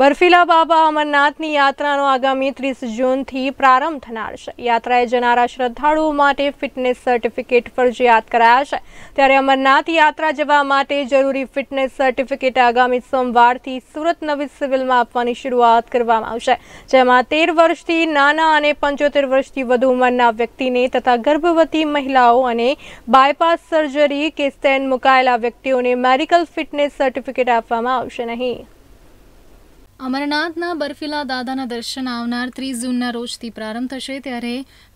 બર્ફીલા બાબા અમરનાથની યાત્રાનો આગામી ત્રીસ જૂનથી પ્રારંભ થનાર છે યાત્રાએ જનારા શ્રદ્ધાળુઓ માટે ફિટનેસ સર્ટિફિકેટ ફરજિયાત કરાયા છે ત્યારે અમરનાથ યાત્રા જવા માટે જરૂરી ફિટનેસ સર્ટિફિકેટ આગામી સોમવારથી સુરત નવી સિવિલમાં આપવાની શરૂઆત કરવામાં આવશે જેમાં તેર વર્ષથી નાના અને પંચોતેર વર્ષથી વધુ ઉંમરના વ્યક્તિને તથા ગર્ભવતી મહિલાઓ અને બાયપાસ સર્જરી કે સ્ટેન્ડ મુકાયેલા વ્યક્તિઓને મેડિકલ ફિટનેસ સર્ટિફિકેટ આપવામાં આવશે નહીં અમરનાથના બર્ફીલા દાદાના દર્શન આવનાર ત્રીસ જૂનના રોજથી પ્રારંભ થશે ત્યારે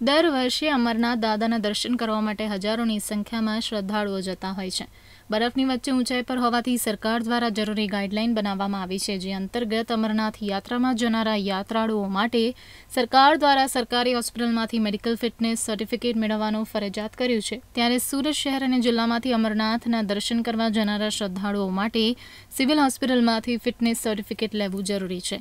દર વર્ષે અમરનાથ દાદાના દર્શન કરવા માટે હજારોની સંખ્યામાં શ્રદ્ધાળુઓ જતા હોય છે બરફની વચ્ચે ઊંચાઈ પર હોવાથી સરકાર દ્વારા જરૂરી ગાઈડલાઈન બનાવવામાં આવી છે જે અંતર્ગત અમરનાથ યાત્રામાં જનારા યાત્રાળુઓ માટે સરકાર દ્વારા સરકારી હોસ્પિટલમાંથી મેડિકલ ફિટનેસ સર્ટિફિકેટ મેળવવાનું ફરજિયાત કર્યું છે ત્યારે સુરત શહેર અને જિલ્લામાંથી અમરનાથના દર્શન કરવા જનારા શ્રદ્ધાળુઓ માટે સિવિલ હોસ્પિટલમાંથી ફિટનેસ સર્ટિફિકેટ લેવું જરૂરી છે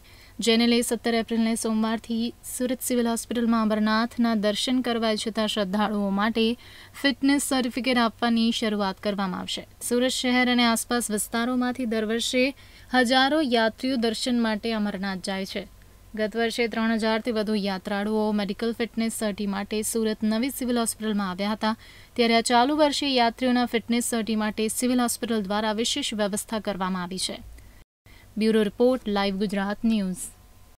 જેને લઈ સત્તર એપ્રિલને સોમવારથી સુરત સિવિલ હોસ્પિટલમાં અમરનાથના દર્શન કરવા ઇચ્છતા શ્રદ્ધાળુઓ માટે ફિટનેસ સર્ટિફિકેટ આપવાની શરૂઆત કરવામાં આવશે સુરત શહેર અને આસપાસ વિસ્તારોમાંથી દર વર્ષે હજારો યાત્રીઓ દર્શન માટે અમરનાથ જાય છે ગત વર્ષે ત્રણ હજારથી વધુ યાત્રાળુઓ મેડિકલ ફિટનેસ સર્ટી માટે સુરત નવી સિવિલ હોસ્પિટલમાં આવ્યા હતા ત્યારે આ ચાલુ વર્ષે યાત્રીઓના ફિટનેસ સર્ટી માટે સિવિલ હોસ્પિટલ દ્વારા વિશેષ વ્યવસ્થા કરવામાં આવી છે bureau report live Gujarat news